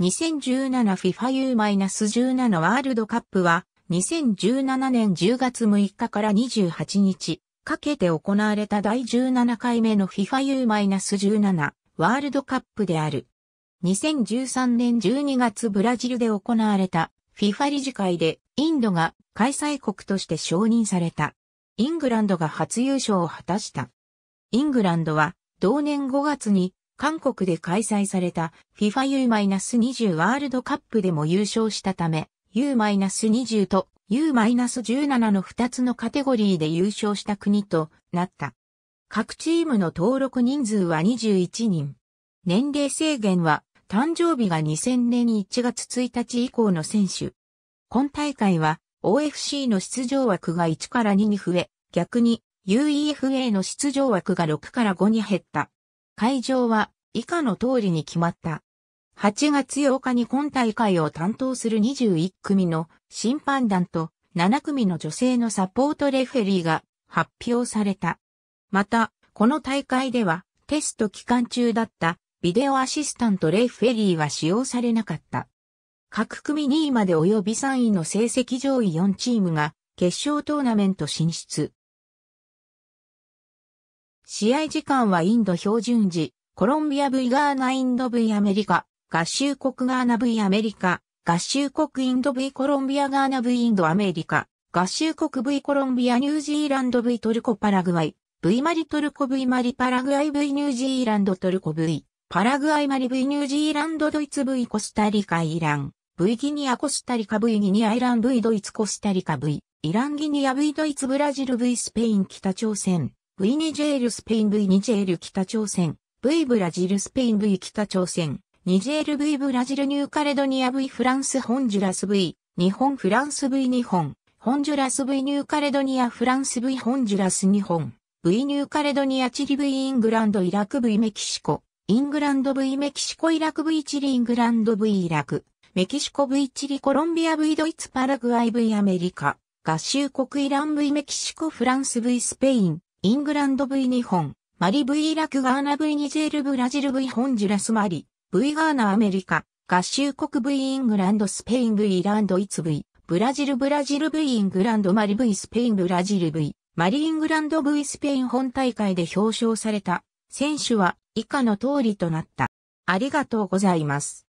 2017FIFA U-17 ワールドカップは2017年10月6日から28日かけて行われた第17回目の FIFA U-17 ワールドカップである。2013年12月ブラジルで行われた FIFA 理事会でインドが開催国として承認された。イングランドが初優勝を果たした。イングランドは同年5月に韓国で開催された FIFA U-20 ワールドカップでも優勝したため、U-20 と U-17 の2つのカテゴリーで優勝した国となった。各チームの登録人数は21人。年齢制限は誕生日が2000年1月1日以降の選手。今大会は OFC の出場枠が1から2に増え、逆に UEFA の出場枠が6から5に減った。会場は以下の通りに決まった。8月8日に今大会を担当する21組の審判団と7組の女性のサポートレフェリーが発表された。また、この大会ではテスト期間中だったビデオアシスタントレフェリーは使用されなかった。各組2位まで及び3位の成績上位4チームが決勝トーナメント進出。試合時間はインド標準時、コロンビア V ガーナインド V アメリカ、合衆国ガーナ V アメリカ、合衆国インド V コロンビアガーナ V インドアメリカ、合衆国 V コロンビアニュージーランド V トルコパラグアイ、V マリトルコ V マリパラグアイ V ニュージーランドトルコ V、パラグアイマリ V ニュージーランドドイツ V コスタリカイラン、V ギニアコスタリカ V ギニアイラン V ドイツコスタリカ V、イランギニア V ドイツブラジル V スペイン北朝鮮。V ニジェールスペイン V ニジェール北朝鮮 V ブラジルスペイン V 北朝鮮ニジェール V ブラジルニューカレドニア V フランスホンジュラス V 日本フランス V 日本ホンジュラス V ニューカレドニアフランス V ホンジュラス日本 V ニューカレドニアチリ V イングランドイラク V メキシコイングランド V メキシコイラク V チリイングランド V イラクメキシコ V チリコロンビア V ドイツパラグアイ V アメリカ合衆国イラン V メキシコフランス V スペインイングランド V 日本、マリ V イラクガーナ V ニジェールブラジル V ホンジュラスマリ、V ガーナアメリカ、合衆国 V イングランドスペイン V イランドイツ V、ブラジルブラジル V イングランドマリ V スペインブラジル V、マリイングランド V スペイン本大会で表彰された選手は以下の通りとなった。ありがとうございます。